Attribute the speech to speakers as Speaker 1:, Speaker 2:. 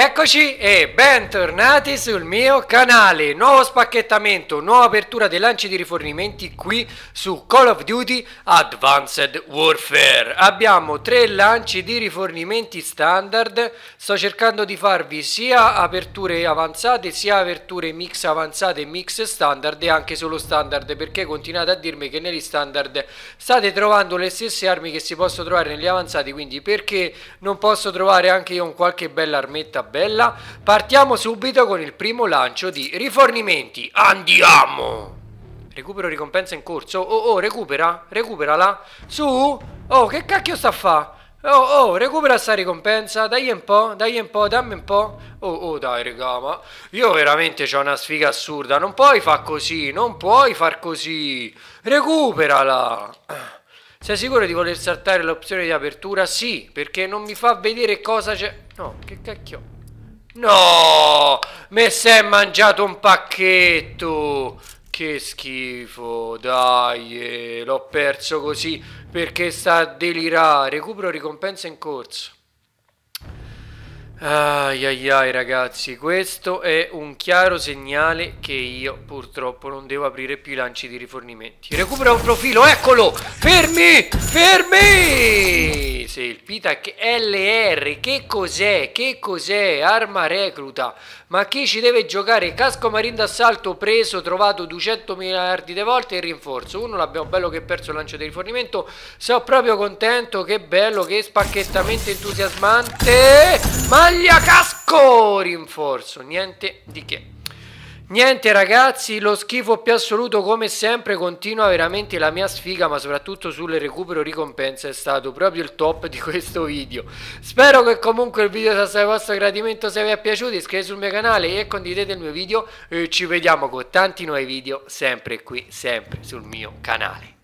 Speaker 1: Eccoci e bentornati sul mio canale, nuovo spacchettamento, nuova apertura dei lanci di rifornimenti qui su Call of Duty Advanced Warfare Abbiamo tre lanci di rifornimenti standard, sto cercando di farvi sia aperture avanzate sia aperture mix avanzate, e mix standard e anche solo standard perché continuate a dirmi che negli standard state trovando le stesse armi che si possono trovare negli avanzati quindi perché non posso trovare anche io un qualche bella armetta bella, partiamo subito con il primo lancio di rifornimenti. Andiamo! Recupero ricompensa in corso. Oh, oh, recupera, recuperala. Su! Oh, che cacchio sta a fa? Oh, oh, recupera sta ricompensa, dai un po', dai un po', dammi un po'. Oh, oh, dai, regà, ma io veramente ho una sfiga assurda. Non puoi far così, non puoi far così. Recuperala. Sei sicuro di voler saltare l'opzione di apertura? Sì, perché non mi fa vedere cosa c'è... No, che cacchio... No! Mi sei mangiato un pacchetto! Che schifo, dai, eh, l'ho perso così perché sta a delirare. Recupero ricompensa in corso. Ai ai ai ragazzi, questo è un chiaro segnale che io purtroppo non devo aprire più i lanci di rifornimenti. Recupera un profilo, eccolo! Fermi! Fermi! dice il Pita che LR, che cos'è? Che cos'è? Arma recluta. Ma chi ci deve giocare? Casco marino d'assalto preso, trovato 200 miliardi di volte e rinforzo. Uno l'abbiamo bello che perso il lancio di rifornimento. Sono proprio contento, che bello, che spacchettamento entusiasmante. Maglia casco, rinforzo, niente di che. Niente ragazzi, lo schifo più assoluto come sempre continua veramente la mia sfiga ma soprattutto sul recupero ricompensa è stato proprio il top di questo video. Spero che comunque il video sia stato di vostro gradimento, se vi è piaciuto iscrivetevi sul mio canale e condividete il mio video e ci vediamo con tanti nuovi video sempre qui, sempre sul mio canale.